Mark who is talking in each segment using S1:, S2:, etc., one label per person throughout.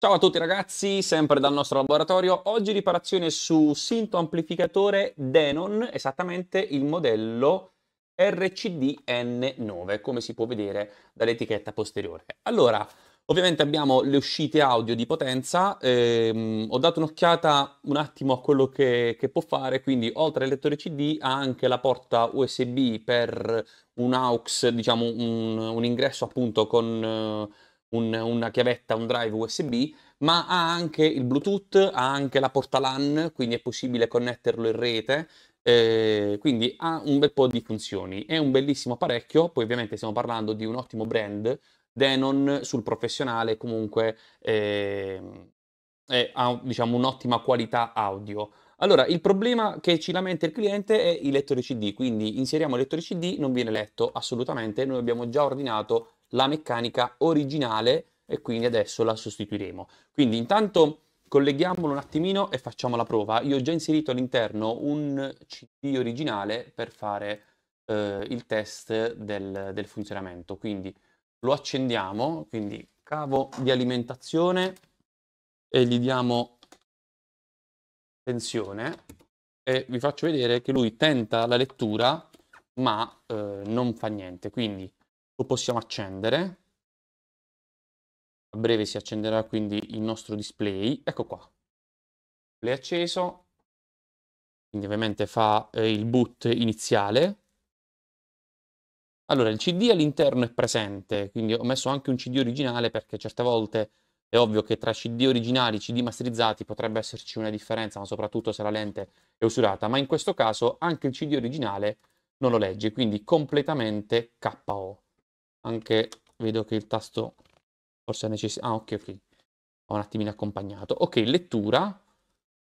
S1: Ciao a tutti ragazzi, sempre dal nostro laboratorio. Oggi riparazione su sinto amplificatore Denon, esattamente il modello RCDN9, come si può vedere dall'etichetta posteriore. Allora, ovviamente abbiamo le uscite audio di potenza, ehm, ho dato un'occhiata un attimo a quello che, che può fare, quindi oltre al lettore CD ha anche la porta USB per un AUX, diciamo un, un ingresso appunto con... Eh, un, una chiavetta, un drive USB, ma ha anche il Bluetooth, ha anche la porta LAN, quindi è possibile connetterlo in rete. Eh, quindi ha un bel po' di funzioni. È un bellissimo apparecchio. Poi, ovviamente, stiamo parlando di un ottimo brand. Denon sul professionale, comunque, eh, è, ha diciamo, un'ottima qualità audio. Allora, il problema che ci lamenta il cliente è i lettori CD, quindi inseriamo il lettore CD, non viene letto assolutamente, noi abbiamo già ordinato la meccanica originale e quindi adesso la sostituiremo. Quindi intanto colleghiamolo un attimino e facciamo la prova. Io ho già inserito all'interno un CD originale per fare eh, il test del, del funzionamento. Quindi lo accendiamo, quindi cavo di alimentazione e gli diamo tensione e vi faccio vedere che lui tenta la lettura ma eh, non fa niente. Quindi lo possiamo accendere. A breve si accenderà quindi il nostro display. Ecco qua. Display acceso. Quindi ovviamente fa eh, il boot iniziale. Allora, il CD all'interno è presente, quindi ho messo anche un CD originale perché certe volte è ovvio che tra CD originali e CD masterizzati potrebbe esserci una differenza, ma soprattutto se la lente è usurata, ma in questo caso anche il CD originale non lo legge, quindi completamente KO anche vedo che il tasto forse è necessario. Ah, ok, ok. Ho un attimino accompagnato. Ok, lettura.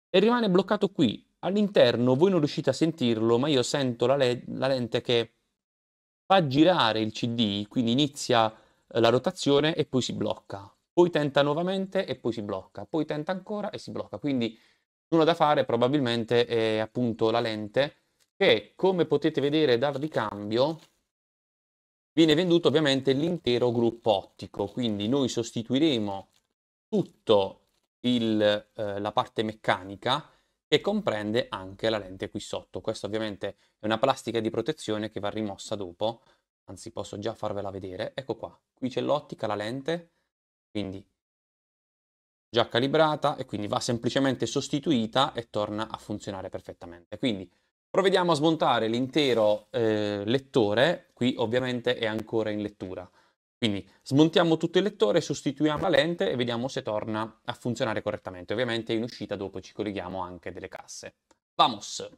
S1: E rimane bloccato qui. All'interno voi non riuscite a sentirlo, ma io sento la, le la lente che fa girare il CD, quindi inizia eh, la rotazione e poi si blocca. Poi tenta nuovamente e poi si blocca. Poi tenta ancora e si blocca. Quindi nulla da fare probabilmente è appunto la lente che, come potete vedere dal ricambio, viene venduto ovviamente l'intero gruppo ottico, quindi noi sostituiremo tutta eh, la parte meccanica che comprende anche la lente qui sotto. Questa ovviamente è una plastica di protezione che va rimossa dopo, anzi posso già farvela vedere, ecco qua, qui c'è l'ottica, la lente, quindi già calibrata e quindi va semplicemente sostituita e torna a funzionare perfettamente. Quindi Provvediamo a smontare l'intero eh, lettore, qui ovviamente è ancora in lettura. Quindi smontiamo tutto il lettore, sostituiamo la lente e vediamo se torna a funzionare correttamente. Ovviamente in uscita dopo ci colleghiamo anche delle casse. Vamos!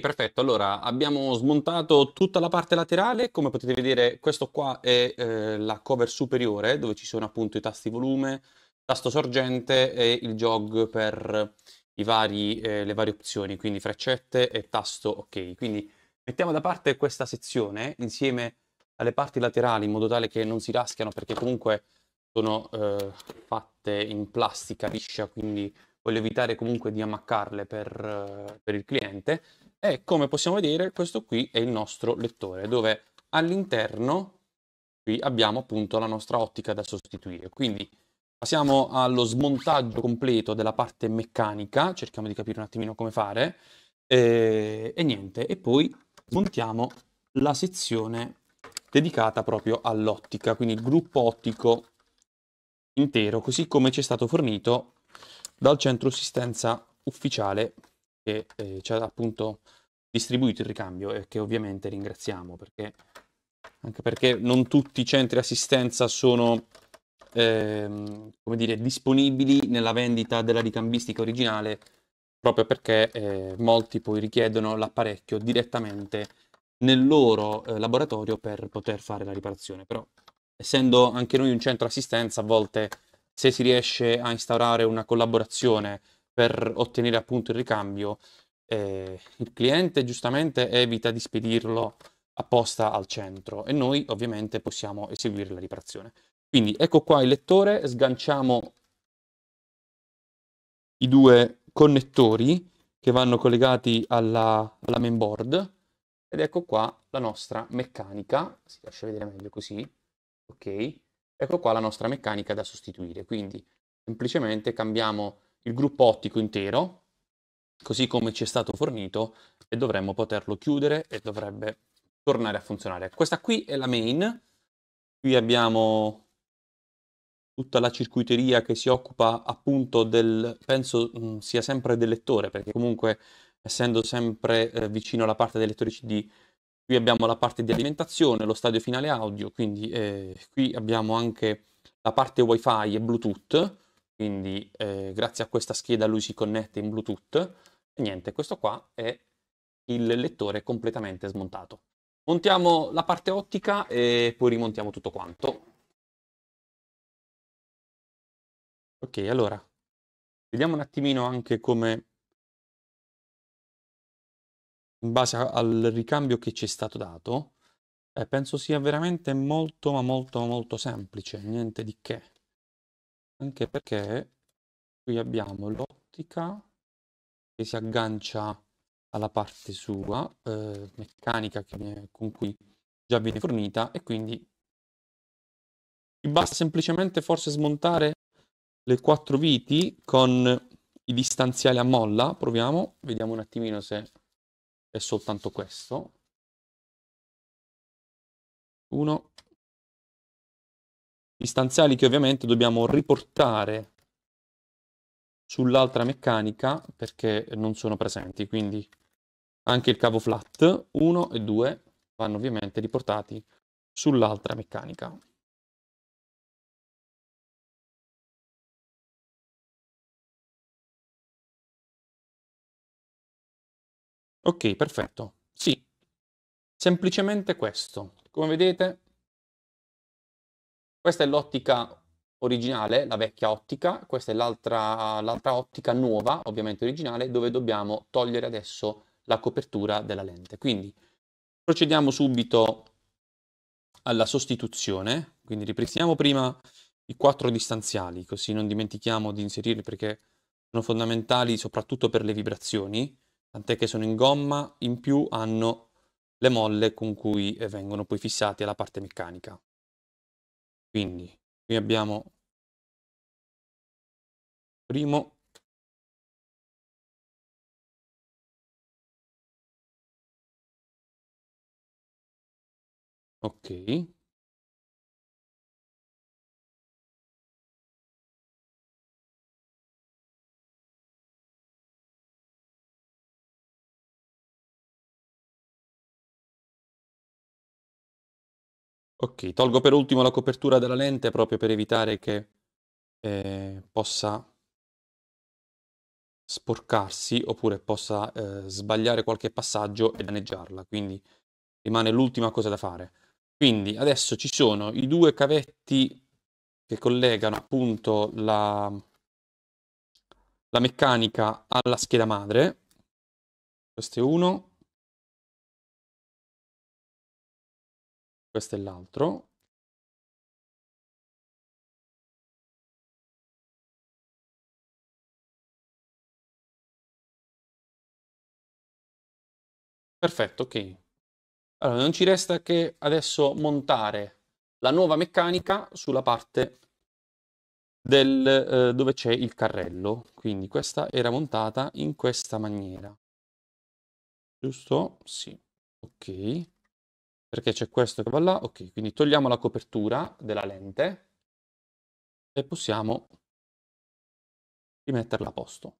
S1: perfetto. Allora abbiamo smontato tutta la parte laterale. Come potete vedere, questo qua è eh, la cover superiore dove ci sono appunto i tasti volume, tasto sorgente e il jog per vari, eh, le varie opzioni, quindi freccette e tasto ok. Quindi mettiamo da parte questa sezione insieme alle parti laterali in modo tale che non si raschiano perché comunque sono eh, fatte in plastica liscia, quindi voglio evitare comunque di ammaccarle per, eh, per il cliente e come possiamo vedere, questo qui è il nostro lettore, dove all'interno qui abbiamo appunto la nostra ottica da sostituire. Quindi passiamo allo smontaggio completo della parte meccanica, cerchiamo di capire un attimino come fare, e, eh, e niente, e poi montiamo la sezione dedicata proprio all'ottica, quindi il gruppo ottico intero, così come ci è stato fornito dal centro assistenza ufficiale che eh, ci ha appunto distribuito il ricambio e che ovviamente ringraziamo perché anche perché non tutti i centri assistenza sono ehm, come dire, disponibili nella vendita della ricambistica originale proprio perché eh, molti poi richiedono l'apparecchio direttamente nel loro eh, laboratorio per poter fare la riparazione. Però essendo anche noi un centro assistenza, a volte se si riesce a instaurare una collaborazione per ottenere appunto il ricambio, eh, il cliente giustamente evita di spedirlo apposta al centro e noi ovviamente possiamo eseguire la riparazione. Quindi ecco qua il lettore, sganciamo i due connettori che vanno collegati alla, alla mainboard ed ecco qua la nostra meccanica, si lascia vedere meglio così, ok? Ecco qua la nostra meccanica da sostituire, quindi semplicemente cambiamo il gruppo ottico intero, così come ci è stato fornito, e dovremmo poterlo chiudere e dovrebbe tornare a funzionare. Questa qui è la main, qui abbiamo tutta la circuiteria che si occupa appunto del, penso mh, mm, sia sempre del lettore, perché comunque essendo sempre eh, vicino alla parte del lettore CD, qui abbiamo la parte di alimentazione, lo stadio finale audio, quindi eh, qui abbiamo anche la parte wifi e bluetooth, quindi eh, grazie a questa scheda lui si connette in Bluetooth. E niente, questo qua è il lettore completamente smontato. Montiamo la parte ottica e poi rimontiamo tutto quanto. Ok, allora, vediamo un attimino anche come, in base al ricambio che ci è stato dato, eh, penso sia veramente molto, ma molto, molto semplice, niente di che anche perché qui abbiamo l'ottica che si aggancia alla parte sua, eh, meccanica viene, con cui già viene fornita e quindi mi basta semplicemente forse smontare le quattro viti con i distanziali a molla, proviamo, vediamo un attimino se è soltanto questo.
S2: Uno, istanziali che ovviamente
S1: dobbiamo riportare sull'altra meccanica perché non sono presenti, quindi anche il cavo flat 1 e 2 vanno ovviamente riportati sull'altra meccanica.
S2: Ok, perfetto. Sì, semplicemente
S1: questo. Come vedete questa è l'ottica originale, la vecchia ottica, questa è l'altra, ottica nuova, ovviamente originale, dove dobbiamo togliere adesso la copertura della lente. Quindi procediamo subito alla sostituzione, quindi ripristiniamo prima i quattro distanziali, così non dimentichiamo di inserirli perché sono fondamentali soprattutto per le vibrazioni, tant'è che sono in gomma, in più hanno le molle con cui eh, vengono poi fissati alla parte meccanica. Quindi qui abbiamo
S2: primo ok
S1: Ok, tolgo per ultimo la copertura della lente proprio per evitare che eh, possa sporcarsi oppure possa eh, sbagliare qualche passaggio e danneggiarla, quindi rimane l'ultima cosa da fare. Quindi adesso ci sono i due cavetti che collegano appunto la, la meccanica alla scheda
S2: madre, questo è uno, questo è l'altro, Perfetto, ok. Allora, non ci
S1: resta che adesso montare la nuova meccanica sulla parte del, eh, dove c'è il carrello. Quindi questa era montata in questa maniera. Giusto? Sì. Ok perché c'è questo che va là, ok, quindi togliamo la copertura della lente
S2: e possiamo rimetterla a posto.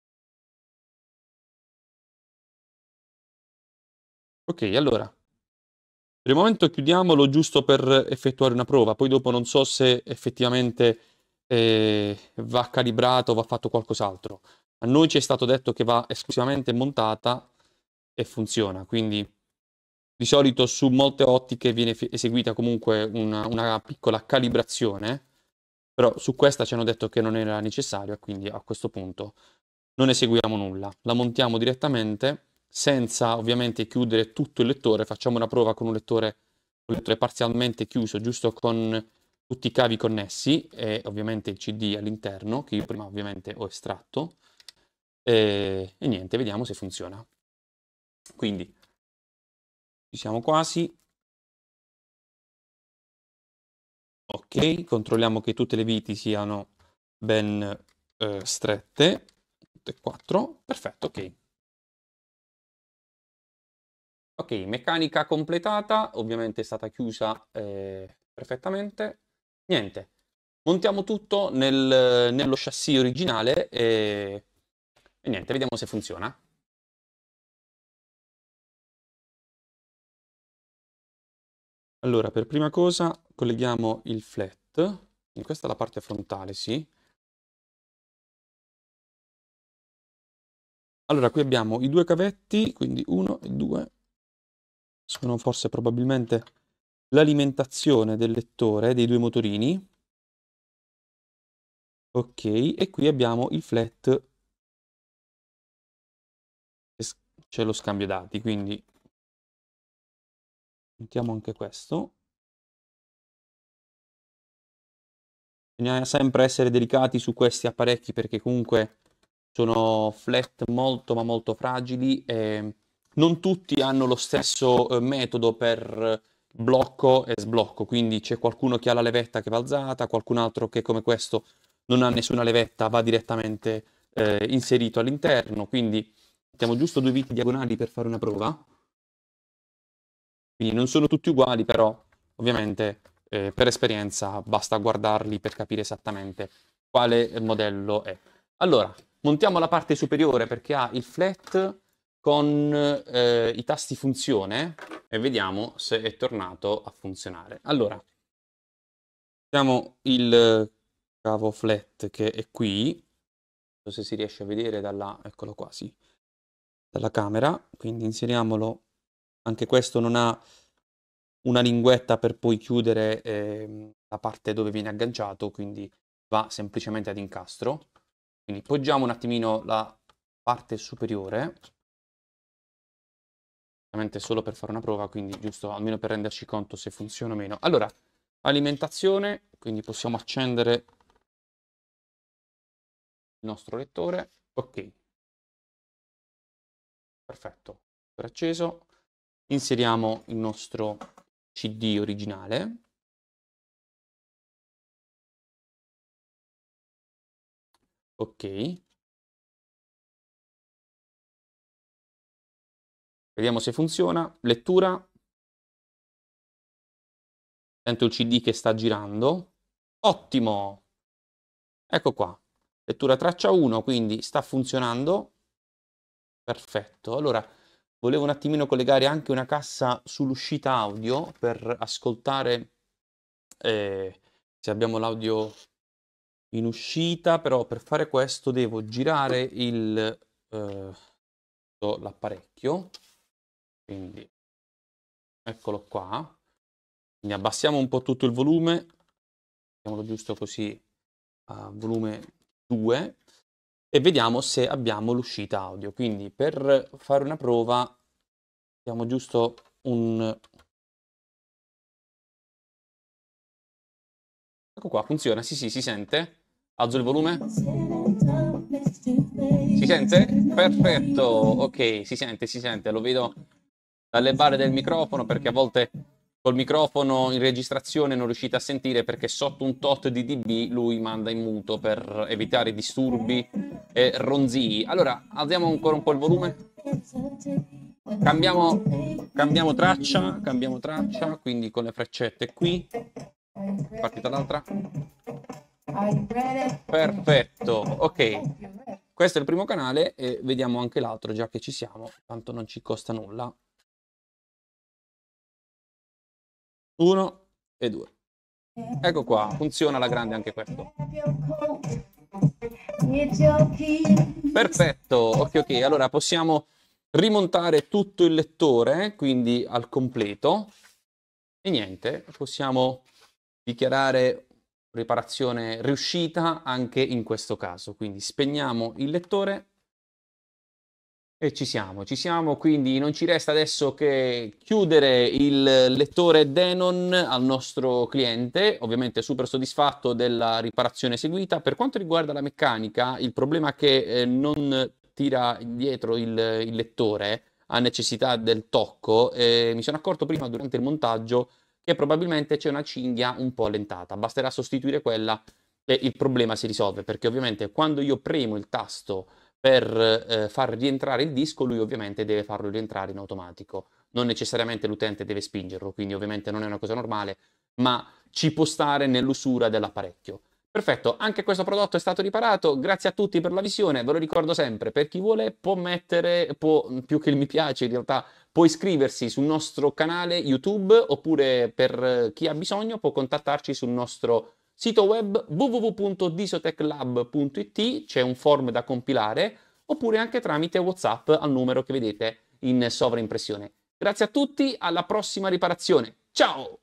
S1: Ok, allora, per il momento chiudiamolo giusto per effettuare una prova, poi dopo non so se effettivamente eh, va calibrato o va fatto qualcos'altro. A noi ci è stato detto che va esclusivamente montata e funziona, quindi di solito su molte ottiche viene f- eseguita comunque una, una, piccola calibrazione, però su questa ci hanno detto che non era necessario, quindi a questo punto non eseguiamo nulla. La montiamo direttamente senza ovviamente chiudere tutto il lettore, facciamo una prova con un lettore, un lettore parzialmente chiuso, giusto con tutti i cavi connessi e ovviamente il CD all'interno, che io prima ovviamente ho estratto, e, e niente, vediamo se funziona. Quindi ci siamo quasi. Ok, controlliamo che tutte le viti siano ben eh, strette. Tutte e quattro. Perfetto, ok. Ok, meccanica completata, ovviamente è stata chiusa eh, perfettamente. Niente, montiamo tutto nel, nello chassis originale e, e niente, vediamo se funziona.
S2: Allora, per prima cosa colleghiamo il flat, in questa è la parte frontale, sì. Allora,
S1: qui abbiamo i due cavetti, quindi uno e 2, sono forse probabilmente l'alimentazione del lettore dei due motorini.
S2: Ok, e qui abbiamo il flat, c'è lo scambio dati, quindi mettiamo
S1: anche questo. Bisogna sempre essere delicati su questi apparecchi perché comunque sono flat molto ma molto fragili e non tutti hanno lo stesso eh, metodo per blocco e sblocco, quindi c'è qualcuno che ha la levetta che va alzata, qualcun altro che come questo non ha nessuna levetta, va direttamente eh, inserito all'interno, quindi mettiamo giusto due viti diagonali per fare una prova. Quindi non sono tutti uguali, però ovviamente eh, per esperienza basta guardarli per capire esattamente quale modello è. Allora, montiamo la parte superiore perché ha il flat con eh, i tasti funzione e vediamo se è tornato a funzionare. Allora, abbiamo il cavo flat che è qui, non so se si riesce a vedere dalla, eccolo qua, sì, dalla camera, quindi inseriamolo anche questo non ha una linguetta per poi chiudere eh, la parte dove viene agganciato, quindi va semplicemente ad incastro. Quindi poggiamo un attimino la parte superiore, ovviamente solo per fare una prova, quindi giusto almeno per renderci conto se funziona o meno. Allora, alimentazione, quindi possiamo accendere il nostro lettore, ok.
S2: Perfetto, per acceso, inseriamo il nostro CD originale. Ok. Vediamo se funziona. Lettura.
S1: Sento il CD che sta girando. Ottimo! Ecco qua. Lettura traccia 1, quindi sta funzionando. Perfetto. Allora, Volevo un attimino collegare anche una cassa sull'uscita audio per ascoltare eh, se abbiamo l'audio in uscita, però per fare questo devo girare il, eh, l'apparecchio, quindi eccolo qua, quindi abbassiamo un po' tutto il volume, mettiamolo giusto così a volume 2, e vediamo se abbiamo l'uscita audio. Quindi per fare una prova diamo giusto un...
S2: Ecco qua, funziona, sì sì, si sente.
S1: Alzo il volume. Si sente? Perfetto, ok, si sente, si sente, lo vedo dalle barre del microfono perché a volte col microfono in registrazione non riuscite a sentire perché sotto un tot di dB lui manda in muto per evitare disturbi e ronzii. Allora, alziamo ancora un po' il volume. Cambiamo, cambiamo traccia, cambiamo traccia, quindi con le freccette qui. Partita l'altra. Perfetto, ok. Questo è il primo canale e vediamo anche l'altro, già che ci siamo, tanto non ci costa nulla. 1 e 2. Eh. Ecco qua, funziona alla grande anche questo. Perfetto, ok ok, allora possiamo rimontare tutto il lettore, quindi al completo, e niente, possiamo dichiarare riparazione riuscita anche in questo caso, quindi spegniamo il lettore e ci siamo, ci siamo, quindi non ci resta adesso che chiudere il lettore Denon al nostro cliente, ovviamente super soddisfatto della riparazione eseguita. Per quanto riguarda la meccanica, il problema che eh, non tira indietro il, il, lettore ha necessità del tocco, eh, mi sono accorto prima durante il montaggio che probabilmente c'è una cinghia un po' allentata, basterà sostituire quella e il problema si risolve, perché ovviamente quando io premo il tasto per eh, far rientrare il disco, lui ovviamente deve farlo rientrare in automatico. Non necessariamente l'utente deve spingerlo, quindi ovviamente non è una cosa normale, ma ci può stare nell'usura dell'apparecchio. Perfetto, anche questo prodotto è stato riparato. Grazie a tutti per la visione. Ve lo ricordo sempre, per chi vuole può mettere, può, più che il mi piace in realtà, può iscriversi sul nostro canale YouTube oppure per chi ha bisogno può contattarci sul nostro Sito web www.disotechlab.it, c'è un form da compilare, oppure anche tramite WhatsApp al numero che vedete in sovraimpressione. Grazie a tutti, alla prossima riparazione.
S2: Ciao!